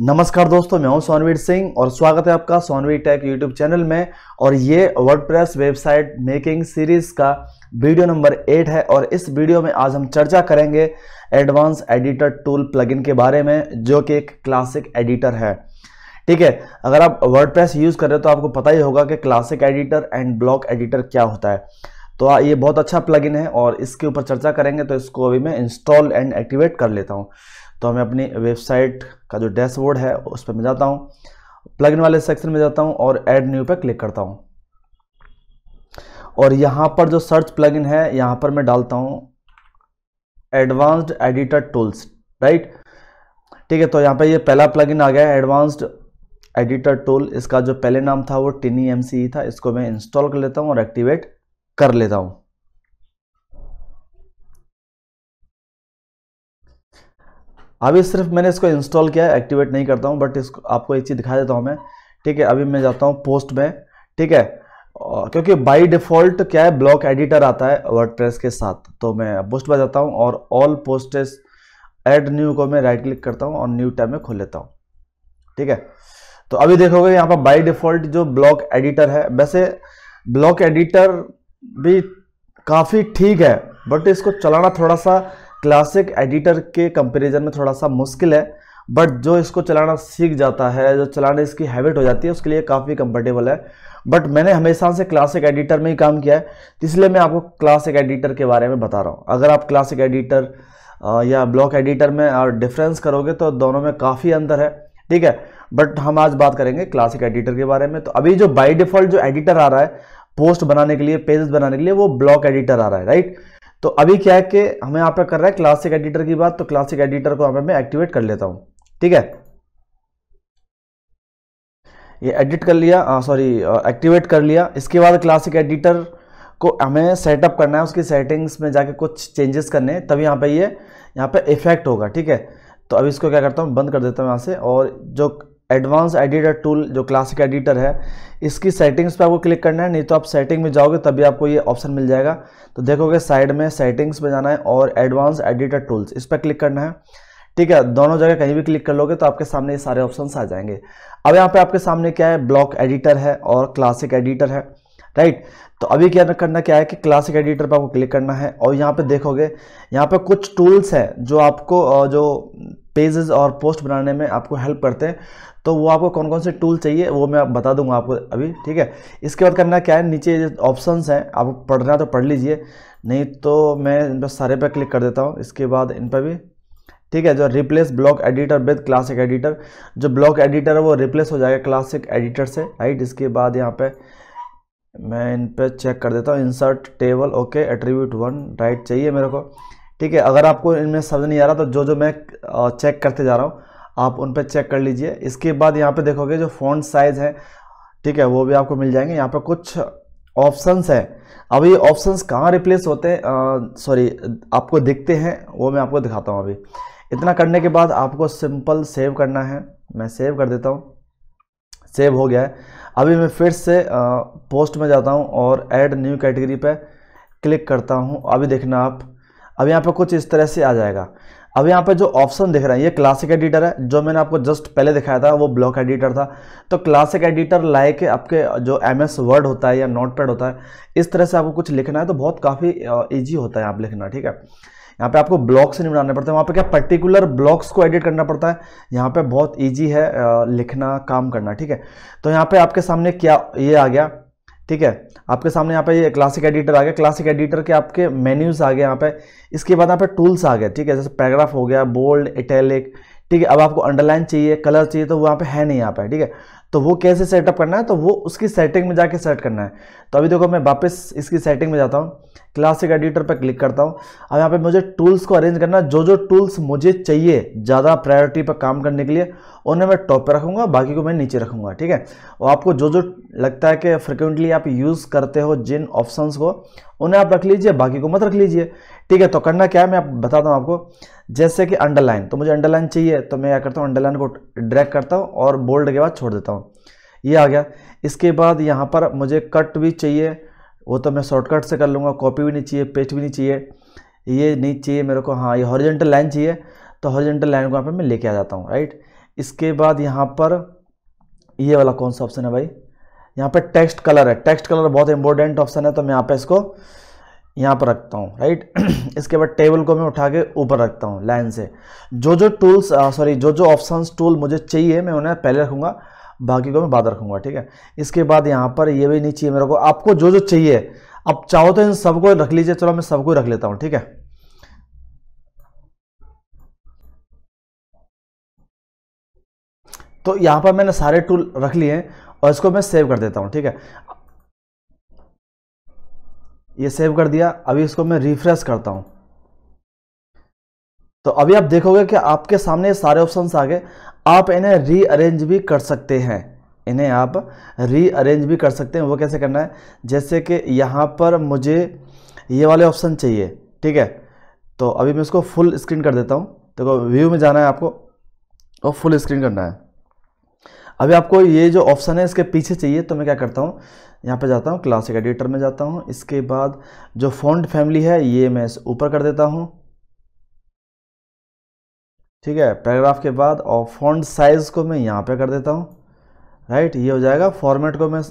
नमस्कार दोस्तों मैं हूं सोनवीर सिंह और स्वागत है आपका सोनवीर टेक यूट्यूब चैनल में और ये वर्डप्रेस वेबसाइट मेकिंग सीरीज का वीडियो नंबर एट है और इस वीडियो में आज हम चर्चा करेंगे एडवांस एडिटर टूल प्लगइन के बारे में जो कि एक क्लासिक एडिटर है ठीक है अगर आप वर्डप्रेस यूज़ कर रहे हो तो आपको पता ही होगा कि classic editor and block editor क्या होता है तो ये बहुत अच्छा प्लगइन है और इसके ऊपर चर्चा करेंगे तो इसको अभी मैं इंस्टॉल एंड एक्टिवेट कर लेता हूँ तो हमें अपनी वेबसाइट का जो डैशबोर्ड है उस पर मैं जाता हूँ प्लग वाले सेक्शन में जाता हूँ और एड न्यू पर क्लिक करता हूँ और यहाँ पर जो सर्च प्लग है यहाँ पर मैं डालता हूँ एडवांस्ड एडिटर टूल्स राइट ठीक है तो यहाँ पर ये पहला प्लग आ गया है एडवांस्ड एडिटर टूल इसका जो पहले नाम था वो टिनी एम था इसको मैं इंस्टॉल कर लेता हूँ और एक्टिवेट कर लेता हूँ अभी सिर्फ मैंने इसको इंस्टॉल किया है एक्टिवेट नहीं करता हूँ बट इसको आपको एक चीज़ दिखा देता हूँ मैं ठीक है अभी मैं जाता हूँ पोस्ट में ठीक है क्योंकि बाई डिफ़ॉल्ट क्या है ब्लॉक एडिटर आता है वर्डप्रेस के साथ तो मैं पोस्ट पर जाता हूँ और ऑल पोस्टेस एड न्यू को मैं राइट क्लिक करता हूँ और न्यू टैब में खोल लेता हूँ ठीक है तो अभी देखोगे यहाँ पर बाई डिफ़ॉल्ट जो ब्लॉक एडिटर है वैसे ब्लॉक एडिटर भी काफ़ी ठीक है बट इसको चलाना थोड़ा सा क्लासिक एडिटर के कंपैरिजन में थोड़ा सा मुश्किल है बट जो इसको चलाना सीख जाता है जो चलाने इसकी हैबिट हो जाती है उसके लिए काफ़ी कंफर्टेबल है बट मैंने हमेशा से क्लासिक एडिटर में ही काम किया है इसलिए मैं आपको क्लासिक एडिटर के बारे में बता रहा हूँ अगर आप क्लासिक एडिटर या ब्लॉक एडिटर में और डिफरेंस करोगे तो दोनों में काफ़ी अंतर है ठीक है बट हम आज बात करेंगे क्लासिक एडिटर के बारे में तो अभी जो बाई डिफ़ॉल्ट जो एडिटर आ रहा है पोस्ट बनाने के लिए पेजेस बनाने के लिए वो ब्लॉक एडिटर आ रहा है राइट तो अभी क्या है कि हमें यहाँ पे कर रहा है क्लासिक एडिटर की बात तो क्लासिक एडिटर को मैं एक्टिवेट कर लेता हूँ ठीक है ये एडिट कर लिया सॉरी एक्टिवेट कर लिया इसके बाद क्लासिक एडिटर को हमें सेटअप करना है उसकी सेटिंग्स में जाके कुछ चेंजेस करने हैं तभी यहाँ पे ये यहाँ पे इफेक्ट होगा ठीक है तो अब इसको क्या करता हूँ बंद कर देता हूँ यहाँ से और जो एडवांस एडिटर टूल जो क्लासिक एडिटर है इसकी सेटिंग्स पे आपको क्लिक करना है नहीं तो आप सेटिंग में जाओगे तभी आपको ये ऑप्शन मिल जाएगा तो देखोगे साइड में सेटिंग्स में जाना है और एडवांस एडिटर टूल्स इस पर क्लिक करना है ठीक है दोनों जगह कहीं भी क्लिक कर लोगे तो आपके सामने ये सारे ऑप्शन आ जाएंगे अब यहाँ पे आपके सामने क्या है ब्लॉक एडिटर है और क्लासिक एडिटर है राइट तो अभी क्या करना क्या है कि क्लासिक एडिटर पर आपको क्लिक करना है और यहाँ पे देखोगे यहाँ पर कुछ टूल्स हैं जो आपको जो पेजेस और पोस्ट बनाने में आपको हेल्प करते हैं तो वो आपको कौन कौन से टूल चाहिए वो मैं आप बता दूंगा आपको अभी ठीक है इसके बाद करना क्या है नीचे ऑप्शन हैं आप पढ़ना तो पढ़ लीजिए नहीं तो मैं इन पर सारे पर क्लिक कर देता हूँ इसके बाद इन पर भी ठीक है जो replace block editor with classic editor जो ब्लॉक एडिटर है वो रिप्लेस हो जाएगा क्लासिक एडिटर से राइट इसके बाद यहाँ पे मैं इन पर चेक कर देता हूँ insert table okay attribute one right चाहिए मेरे को ठीक है अगर आपको इनमें समझ नहीं आ रहा तो जो जो मैं चेक करते जा रहा हूँ आप उन पर चेक कर लीजिए इसके बाद यहाँ पे देखोगे जो फ़ोन साइज़ है ठीक है वो भी आपको मिल जाएंगे यहाँ पे कुछ ऑप्शंस है अब ये ऑप्शंस कहाँ रिप्लेस होते हैं सॉरी आपको दिखते हैं वो मैं आपको दिखाता हूँ अभी इतना करने के बाद आपको सिंपल सेव करना है मैं सेव कर देता हूँ सेव हो गया है अभी मैं फिर से आ, पोस्ट में जाता हूँ और एड न्यू कैटेगरी पर क्लिक करता हूँ अभी देखना आप अब यहाँ पर कुछ इस तरह से आ जाएगा अब यहाँ पे जो ऑप्शन दिख रहा है ये क्लासिक एडिटर है जो मैंने आपको जस्ट पहले दिखाया था वो ब्लॉक एडिटर था तो क्लासिक एडिटर लाए के आपके जो एम एस वर्ड होता है या नोट पैड होता है इस तरह से आपको कुछ लिखना है तो बहुत काफ़ी ईजी होता है आप लिखना ठीक है यहाँ पे आपको ब्लॉक्स नहीं बनाने पड़ते वहाँ पे क्या पर्टिकुलर ब्लॉक्स को एडिट करना पड़ता है यहाँ पे बहुत ईजी है लिखना काम करना ठीक है तो यहाँ पे आपके सामने क्या ये आ गया ठीक है आपके सामने यहाँ पे ये क्लासिक एडिटर आ गया क्लासिक एडिटर के आपके मेन्यूज आ गए यहाँ पे इसके बाद यहाँ पे टूल्स आ गए ठीक है जैसे पैराग्राफ हो गया बोल्ड इटैलिक ठीक है अब आपको अंडरलाइन चाहिए कलर चाहिए तो वहाँ पे है नहीं यहाँ पे ठीक है तो वो कैसे सेटअप करना है तो वो उसकी सेटिंग में जाके सेट करना है तो अभी देखो मैं वापस इसकी सेटिंग में जाता हूँ क्लासिक एडिटर पर क्लिक करता हूँ अब यहाँ पे मुझे टूल्स को अरेंज करना जो जो टूल्स मुझे चाहिए ज़्यादा प्रायोरिटी पर काम करने के लिए उन्हें मैं टॉप पर रखूँगा बाकी को मैं नीचे रखूँगा ठीक है और आपको जो जो लगता है कि फ्रिक्वेंटली आप यूज़ करते हो जिन ऑप्शन को उन्हें आप रख लीजिए बाकी को मत रख लीजिए ठीक है तो करना क्या है मैं आप बताता हूँ आपको जैसे कि अंडरलाइन तो मुझे अंडरलाइन चाहिए तो मैं क्या करता हूँ अंडरलाइन को ड्रैक करता हूँ और बोल्ड के बाद छोड़ देता हूँ ये आ गया इसके बाद यहाँ पर मुझे कट भी चाहिए वो तो मैं शॉर्टकट से कर लूँगा कॉपी भी नहीं चाहिए पेस्ट भी नहीं चाहिए ये नहीं चाहिए मेरे को हाँ ये हॉरिजेंटल लाइन चाहिए तो हॉरिजेंटल लाइन को यहाँ पर मैं लेके आ जाता हूँ राइट इसके बाद यहाँ पर ये वाला कौन सा ऑप्शन है भाई यहाँ पर टेक्स्ट कलर है टेक्स्ट कलर बहुत इंपॉर्टेंट ऑप्शन है तो मैं यहाँ पर इसको यहाँ पर रखता हूँ राइट इसके बाद टेबल को मैं उठा के ऊपर रखता हूँ लाइन से जो जो टूल्स सॉरी जो जो ऑप्शंस टूल मुझे चाहिए मैं उन्हें पहले रखूँगा बाकी को मैं बाद रखूंगा ठीक है इसके बाद यहाँ पर ये भी नहीं चाहिए मेरे को आपको जो जो चाहिए आप चाहो तो इन सबको रख लीजिए चलो मैं सबको रख लेता हूँ ठीक है तो यहाँ पर मैंने सारे टूल रख लिए और इसको मैं सेव कर देता हूँ ठीक है ये सेव कर दिया अभी इसको मैं रिफ्रेश करता हूँ तो अभी आप देखोगे कि आपके सामने सारे ऑप्शन आ गए आप इन्हें रीअरेंज भी कर सकते हैं इन्हें आप रीअरेंज भी कर सकते हैं वो कैसे करना है जैसे कि यहाँ पर मुझे ये वाले ऑप्शन चाहिए ठीक है तो अभी मैं इसको फुल स्क्रीन कर देता हूँ देखो तो व्यू में जाना है आपको और फुल स्क्रीन करना है अभी आपको ये जो ऑप्शन है इसके पीछे चाहिए तो मैं क्या करता हूँ यहाँ पे जाता हूँ क्लासिक एडिटर में जाता हूँ इसके बाद जो फॉन्ट फैमिली है ये मैं ऊपर कर देता हूँ ठीक है पैराग्राफ के बाद और फॉन्ट साइज़ को मैं यहाँ पे कर देता हूँ राइट ये हो जाएगा फॉर्मेट को मैं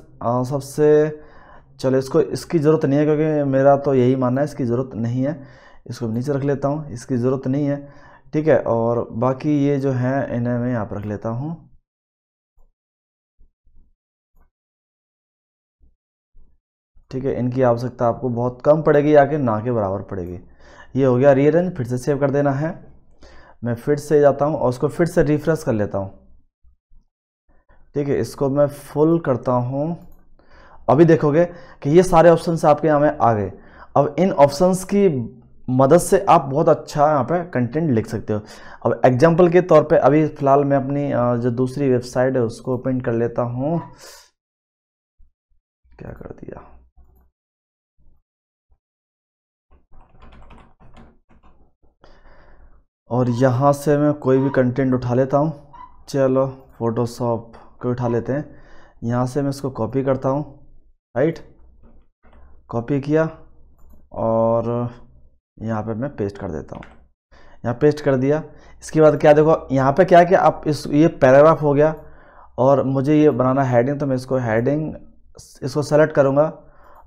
सबसे चलो इसको इसकी ज़रूरत नहीं है क्योंकि मेरा तो यही मानना है इसकी ज़रूरत नहीं है इसको नीचे रख लेता हूँ इसकी ज़रूरत नहीं है ठीक है और बाकी ये जो है इन्हें मैं यहाँ पर रख लेता हूँ ठीक है इनकी आवश्यकता आपको बहुत कम पड़ेगी या कि ना के बराबर पड़ेगी ये हो गया रीअरेंज फिर से सेव कर देना है मैं फिर से जाता हूँ और उसको फिर से रिफ्रेश कर लेता हूँ ठीक है इसको मैं फुल करता हूँ अभी देखोगे कि ये सारे ऑप्शन आपके यहाँ में आ गए अब इन ऑप्शंस की मदद से आप बहुत अच्छा यहाँ पे कंटेंट लिख सकते हो अब एग्जांपल के तौर पे अभी फ़िलहाल मैं अपनी जो दूसरी वेबसाइट है उसको ओपन कर लेता हूँ क्या कर दिया और यहाँ से मैं कोई भी कंटेंट उठा लेता हूँ चलो फ़ोटोशॉप को उठा लेते हैं यहाँ से मैं इसको कॉपी करता हूँ राइट कॉपी किया और यहाँ पे मैं पेस्ट कर देता हूँ यहाँ पेस्ट कर दिया इसके बाद क्या देखो यहाँ पे क्या है कि आप इस ये पैराग्राफ हो गया और मुझे ये बनाना हैडिंग तो मैं इसको हैडिंग इसको सेलेक्ट करूँगा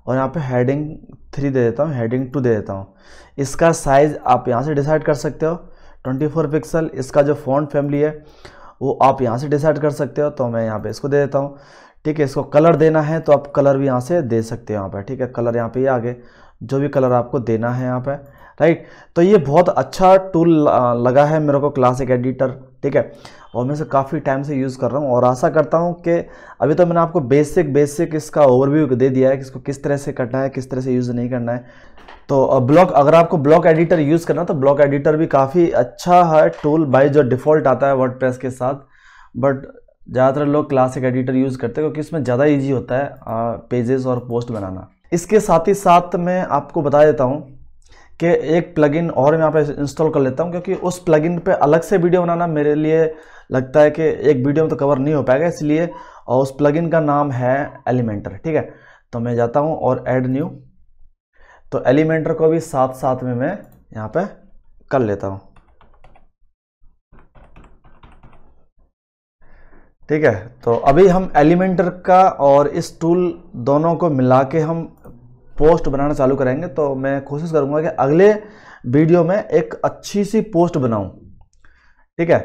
और यहाँ पे हैडिंग थ्री दे देता हूँ हेडिंग टू दे देता हूँ इसका साइज़ आप यहाँ से डिसाइड कर सकते हो ट्वेंटी फोर पिक्सल इसका जो फ़ॉन्ट फैमिली है वो आप यहाँ से डिसाइड कर सकते हो तो मैं यहाँ पे इसको दे देता हूँ ठीक है इसको कलर देना है तो आप कलर भी यहाँ से दे सकते हो यहाँ पर ठीक है कलर यहाँ पे ही आगे जो भी कलर आपको देना है यहाँ पर राइट तो ये बहुत अच्छा टूल लगा है मेरे को क्लासिक एडिटर ठीक है और मैं इसे काफ़ी टाइम से यूज़ कर रहा हूँ और आशा करता हूँ कि अभी तो मैंने आपको बेसिक बेसिक इसका ओवरव्यू दे दिया है कि इसको किस तरह से करना है किस तरह से यूज़ नहीं करना है तो ब्लॉक अगर आपको ब्लॉक एडिटर यूज़ करना तो ब्लॉक एडिटर भी काफ़ी अच्छा है टूल बाई जो डिफ़ॉल्ट आता है वर्ड के साथ बट ज़्यादातर लोग क्लासिक एडिटर यूज़ करते हैं क्योंकि इसमें ज़्यादा ईजी होता है पेजेस और पोस्ट बनाना इसके साथ ही साथ मैं आपको बता देता हूँ कि एक प्लगइन और मैं यहाँ पे इंस्टॉल कर लेता हूँ क्योंकि उस प्लगइन पे अलग से वीडियो बनाना मेरे लिए लगता है कि एक वीडियो में तो कवर नहीं हो पाएगा इसलिए और उस प्लगइन का नाम है एलिमेंटर ठीक है तो मैं जाता हूँ और ऐड न्यू तो एलिमेंटर को भी साथ साथ में मैं यहाँ पे कर लेता हूँ ठीक है तो अभी हम एलिमेंटर का और इस टूल दोनों को मिला के हम पोस्ट बनाना चालू करेंगे तो मैं कोशिश करूँगा कि अगले वीडियो में एक अच्छी सी पोस्ट बनाऊँ ठीक है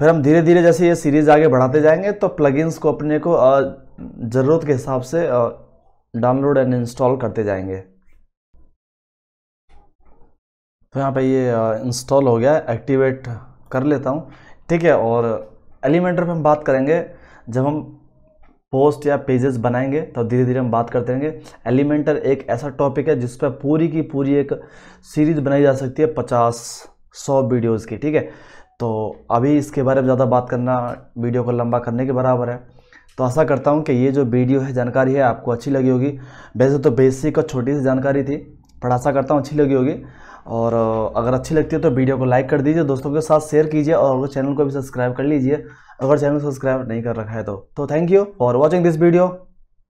फिर हम धीरे धीरे जैसे ये सीरीज़ आगे बढ़ाते जाएंगे तो प्लगइन्स को अपने को ज़रूरत के हिसाब से डाउनलोड एंड इंस्टॉल करते जाएंगे तो यहाँ पे ये इंस्टॉल हो गया एक्टिवेट कर लेता हूँ ठीक है और एलिमेंटर पे हम बात करेंगे जब हम पोस्ट या पेजेस बनाएंगे तो धीरे धीरे हम बात करते रहेंगे एलिमेंटर एक ऐसा टॉपिक है जिस पर पूरी की पूरी एक सीरीज़ बनाई जा सकती है पचास सौ वीडियोज़ की ठीक है तो अभी इसके बारे में ज़्यादा बात करना वीडियो को लंबा करने के बराबर है तो आशा करता हूँ कि ये जो वीडियो है जानकारी है आपको अच्छी लगी होगी वैसे तो बेसिक और छोटी सी जानकारी थी पर आशा करता हूँ अच्छी लगी होगी और अगर अच्छी लगती है तो वीडियो को लाइक कर दीजिए दोस्तों के साथ शेयर कीजिए और चैनल को भी सब्सक्राइब कर लीजिए अगर चैनल सब्सक्राइब नहीं कर रखा है तो, तो thank you for watching this video